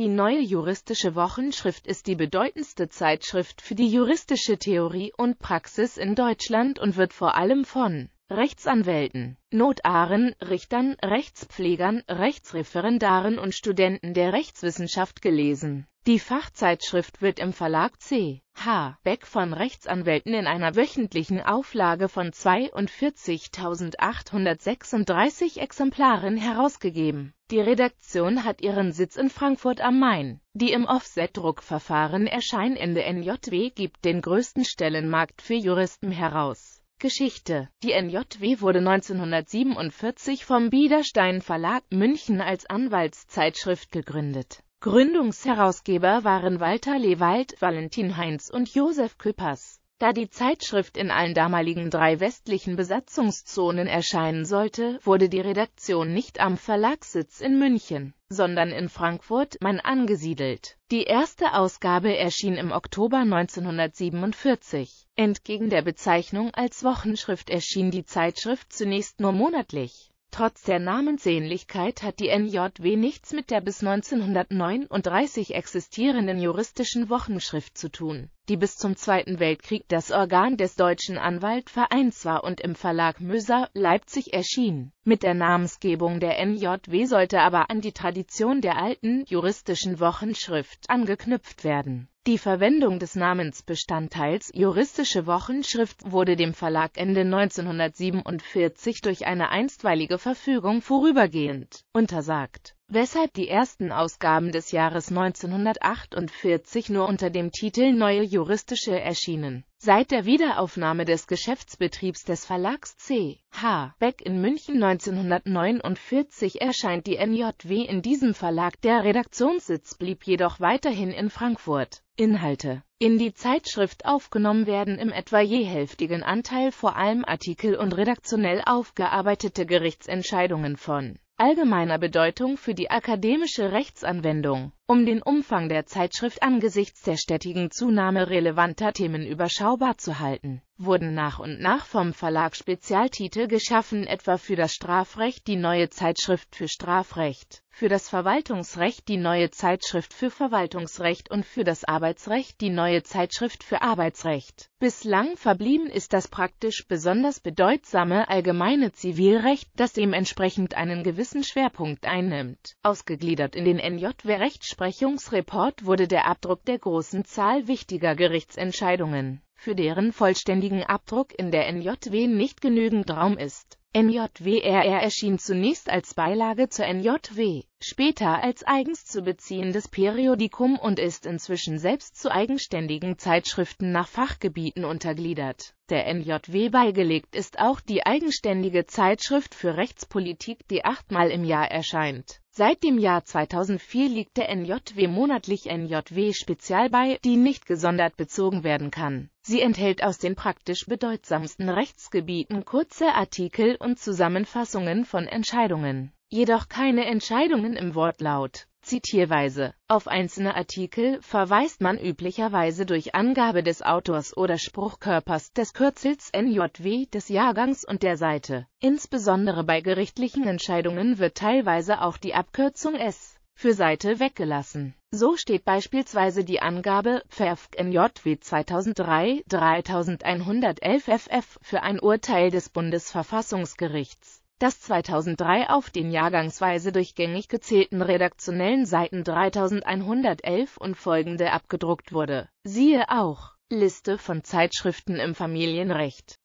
Die neue juristische Wochenschrift ist die bedeutendste Zeitschrift für die juristische Theorie und Praxis in Deutschland und wird vor allem von Rechtsanwälten, Notaren, Richtern, Rechtspflegern, Rechtsreferendaren und Studenten der Rechtswissenschaft gelesen. Die Fachzeitschrift wird im Verlag C. H. Beck von Rechtsanwälten in einer wöchentlichen Auflage von 42.836 Exemplaren herausgegeben. Die Redaktion hat ihren Sitz in Frankfurt am Main. Die im Offset-Druckverfahren erscheinende NJW gibt den größten Stellenmarkt für Juristen heraus Geschichte. Die NJW wurde 1947 vom Biederstein Verlag München als Anwaltszeitschrift gegründet. Gründungsherausgeber waren Walter Lewald, Valentin Heinz und Josef Küppers. Da die Zeitschrift in allen damaligen drei westlichen Besatzungszonen erscheinen sollte, wurde die Redaktion nicht am Verlagssitz in München sondern in Frankfurt Main angesiedelt. Die erste Ausgabe erschien im Oktober 1947. Entgegen der Bezeichnung als Wochenschrift erschien die Zeitschrift zunächst nur monatlich. Trotz der Namensähnlichkeit hat die NJW nichts mit der bis 1939 existierenden juristischen Wochenschrift zu tun die bis zum Zweiten Weltkrieg das Organ des Deutschen Anwaltvereins war und im Verlag Möser, Leipzig erschien. Mit der Namensgebung der NJW sollte aber an die Tradition der alten juristischen Wochenschrift angeknüpft werden. Die Verwendung des Namensbestandteils juristische Wochenschrift wurde dem Verlag Ende 1947 durch eine einstweilige Verfügung vorübergehend untersagt weshalb die ersten Ausgaben des Jahres 1948 nur unter dem Titel Neue Juristische erschienen. Seit der Wiederaufnahme des Geschäftsbetriebs des Verlags C. H. Beck in München 1949 erscheint die NJW in diesem Verlag, der Redaktionssitz blieb jedoch weiterhin in Frankfurt. Inhalte in die Zeitschrift aufgenommen werden im etwa je hälftigen Anteil vor allem Artikel und redaktionell aufgearbeitete Gerichtsentscheidungen von allgemeiner Bedeutung für die akademische Rechtsanwendung um den Umfang der Zeitschrift angesichts der stetigen Zunahme relevanter Themen überschaubar zu halten, wurden nach und nach vom Verlag Spezialtitel geschaffen, etwa für das Strafrecht die neue Zeitschrift für Strafrecht, für das Verwaltungsrecht die neue Zeitschrift für Verwaltungsrecht und für das Arbeitsrecht die neue Zeitschrift für Arbeitsrecht. Bislang verblieben ist das praktisch besonders bedeutsame allgemeine Zivilrecht, das dementsprechend einen gewissen Schwerpunkt einnimmt, ausgegliedert in den NJW-Rechtsprechung Rechtsprechungsreport wurde der Abdruck der großen Zahl wichtiger Gerichtsentscheidungen, für deren vollständigen Abdruck in der NJW nicht genügend Raum ist. NJWRR erschien zunächst als Beilage zur NJW später als eigens zu beziehendes Periodikum und ist inzwischen selbst zu eigenständigen Zeitschriften nach Fachgebieten untergliedert. Der NJW beigelegt ist auch die eigenständige Zeitschrift für Rechtspolitik, die achtmal im Jahr erscheint. Seit dem Jahr 2004 liegt der NJW monatlich NJW Spezial bei, die nicht gesondert bezogen werden kann. Sie enthält aus den praktisch bedeutsamsten Rechtsgebieten kurze Artikel und Zusammenfassungen von Entscheidungen jedoch keine Entscheidungen im Wortlaut. Zitierweise. Auf einzelne Artikel verweist man üblicherweise durch Angabe des Autors oder Spruchkörpers, des Kürzels NJW, des Jahrgangs und der Seite. Insbesondere bei gerichtlichen Entscheidungen wird teilweise auch die Abkürzung S für Seite weggelassen. So steht beispielsweise die Angabe FF NJW 2003 3111 FF für ein Urteil des Bundesverfassungsgerichts das 2003 auf den jahrgangsweise durchgängig gezählten redaktionellen Seiten 3111 und folgende abgedruckt wurde. Siehe auch Liste von Zeitschriften im Familienrecht